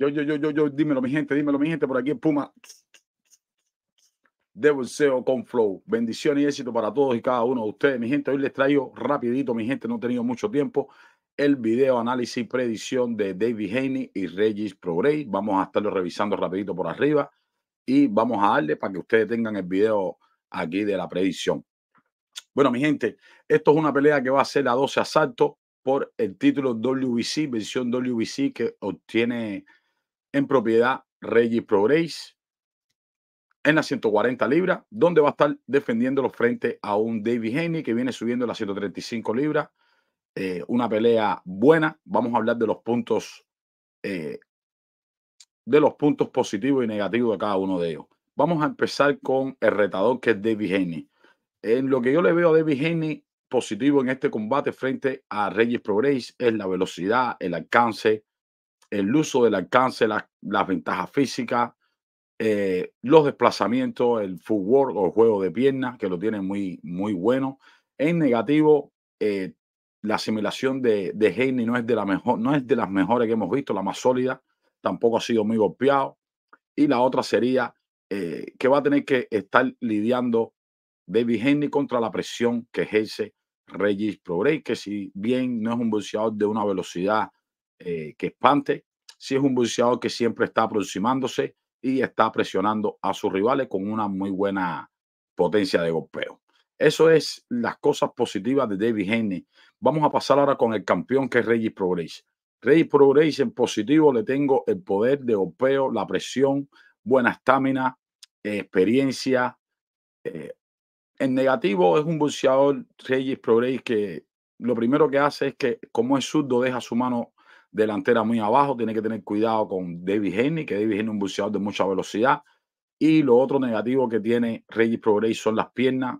Yo, yo, yo, yo, yo, dímelo, mi gente, dímelo, mi gente, por aquí en Puma. De con Flow. Bendiciones y éxito para todos y cada uno de ustedes. Mi gente, hoy les traigo rapidito, mi gente, no he tenido mucho tiempo, el video análisis y predicción de David Haney y Regis Progrey. Vamos a estarlo revisando rapidito por arriba y vamos a darle para que ustedes tengan el video aquí de la predicción. Bueno, mi gente, esto es una pelea que va a ser a 12 asalto por el título WBC, versión WBC que obtiene en propiedad Regis Pro Grace en las 140 libras, donde va a estar defendiéndolo frente a un David Haney que viene subiendo las 135 libras. Eh, una pelea buena. Vamos a hablar de los puntos eh, de los puntos positivos y negativos de cada uno de ellos. Vamos a empezar con el retador que es David Haney. En lo que yo le veo a David Haney positivo en este combate frente a Regis Pro es la velocidad, el alcance, el uso del alcance, las, ventajas físicas, eh, los desplazamientos, el footwork o juego de piernas, que lo tiene muy, muy bueno. En negativo, eh, la asimilación de, de no es de, la mejor, no es de las mejores que hemos visto, la más sólida, tampoco ha sido muy golpeado. Y la otra sería eh, que va a tener que estar lidiando David Henny contra la presión que ejerce Regis Progrey, que si bien no es un boxeador de una velocidad eh, que espante. si es un boxeador que siempre está aproximándose y está presionando a sus rivales con una muy buena potencia de golpeo. Eso es las cosas positivas de David Haney. Vamos a pasar ahora con el campeón que es Regis Progress. Regis Progress en positivo le tengo el poder de golpeo, la presión, buena estamina, experiencia. Eh, en negativo es un boxeador Regis Progress que lo primero que hace es que como es zurdo deja su mano delantera muy abajo, tiene que tener cuidado con David Henry, que David Henry es un buceador de mucha velocidad. Y lo otro negativo que tiene Regis Progrey son las piernas.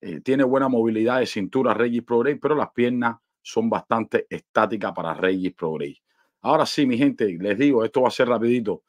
Eh, tiene buena movilidad de cintura Regis Progrey, pero las piernas son bastante estáticas para Regis Progrey. Ahora sí, mi gente, les digo, esto va a ser rapidito.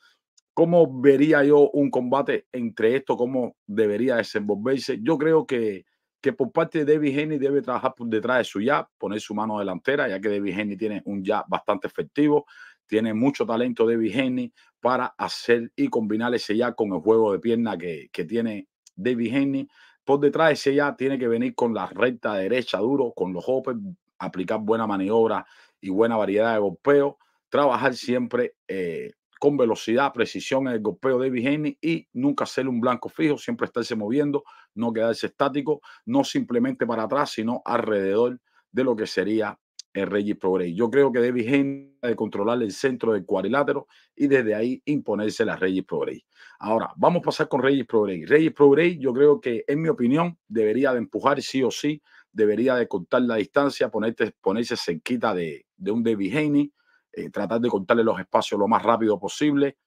¿Cómo vería yo un combate entre esto? ¿Cómo debería desenvolverse? Yo creo que que por parte de David Henry debe trabajar por detrás de su ya, poner su mano delantera, ya que David Henry tiene un ya bastante efectivo, tiene mucho talento David Henry para hacer y combinar ese ya con el juego de pierna que, tiene David Henry. Por detrás de ese ya tiene que venir con la recta derecha duro, con los hoppers, aplicar buena maniobra y buena variedad de golpeo, trabajar siempre eh, con velocidad, precisión en el golpeo de David Haney y nunca hacerle un blanco fijo, siempre estarse moviendo, no quedarse estático, no simplemente para atrás, sino alrededor de lo que sería el Regis Progrey. Yo creo que David Haney de controlar el centro del cuadrilátero y desde ahí imponerse las Regis Progrey. Ahora, vamos a pasar con Regis Progrey. Regis Progrey, yo creo que, en mi opinión, debería de empujar sí o sí, debería de cortar la distancia, ponerte, ponerse cerquita de, de un David Haney, eh, tratar de contarle los espacios lo más rápido posible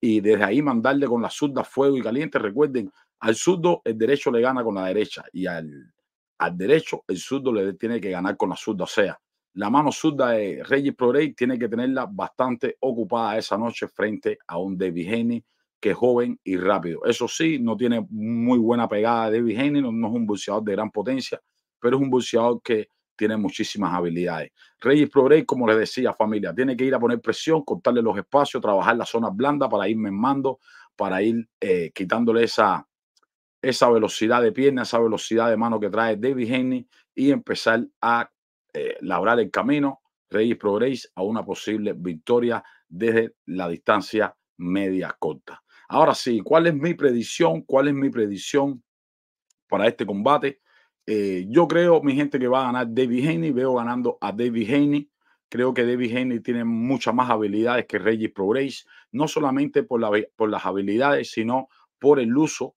y desde ahí mandarle con la zurda fuego y caliente. Recuerden, al zurdo el derecho le gana con la derecha y al, al derecho el zurdo le tiene que ganar con la zurda. O sea, la mano zurda de Regis Progrey tiene que tenerla bastante ocupada esa noche frente a un David Haney que es joven y rápido. Eso sí, no tiene muy buena pegada de David no, es un boxeador de gran potencia, pero es un boxeador que tiene muchísimas habilidades. Reyes Progrey, como les decía, familia, tiene que ir a poner presión, cortarle los espacios, trabajar la zona blanda para ir mermando, para ir eh, quitándole esa, esa velocidad de pierna, esa velocidad de mano que trae David Henry y empezar a eh, labrar el camino, Reyes Progreis, a una posible victoria desde la distancia media corta. Ahora sí, ¿cuál es mi predicción? ¿Cuál es mi predicción para este combate? Eh, yo creo, mi gente, que va a ganar David Haney. Veo ganando a David Haney. Creo que David Haney tiene muchas más habilidades que Reggie Prograis, no solamente por, las habilidades, sino por el uso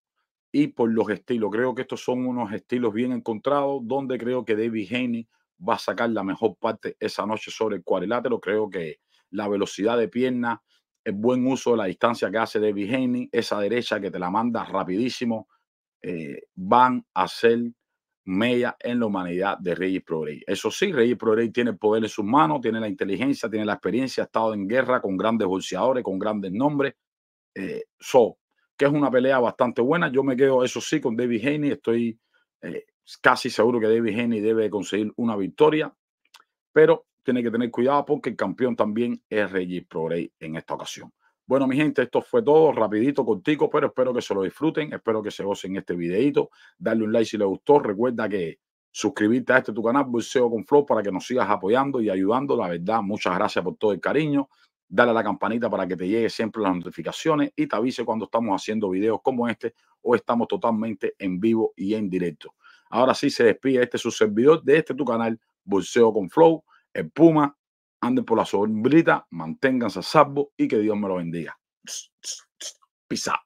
y por los estilos. Creo que estos son unos estilos bien encontrados, donde creo que David Haney va a sacar la mejor parte esa noche sobre el cuadrilátero. Creo que la velocidad de pierna, el buen uso de la distancia que hace David Haney, esa derecha que te la manda rapidísimo, eh, van a ser media en la humanidad de Rey Pro Eso sí, Rey Pro tiene el poder en sus manos, tiene la inteligencia, tiene la experiencia, ha estado en guerra con grandes bolseadores, con grandes nombres. Eh, so, que es una pelea bastante buena. Yo me quedo, eso sí, con David Haney. Estoy eh, casi seguro que David Haney debe conseguir una victoria, pero tiene que tener cuidado porque el campeón también es Regis Pro en esta ocasión. Bueno, mi gente, esto fue todo rapidito contigo, pero espero que se lo disfruten, espero que se gocen este videito, darle un like si le gustó, recuerda que suscribirte a este tu canal Bolseo con Flow para que nos sigas apoyando y ayudando, la verdad, muchas gracias por todo el cariño, dale a la campanita para que te llegue siempre las notificaciones y te avise cuando estamos haciendo videos como este o estamos totalmente en vivo y en directo. Ahora sí se despide este su servidor de este tu canal Bolseo con Flow, el Puma, anden por la sombrita, manténganse a salvo y que Dios me lo bendiga. Pisa.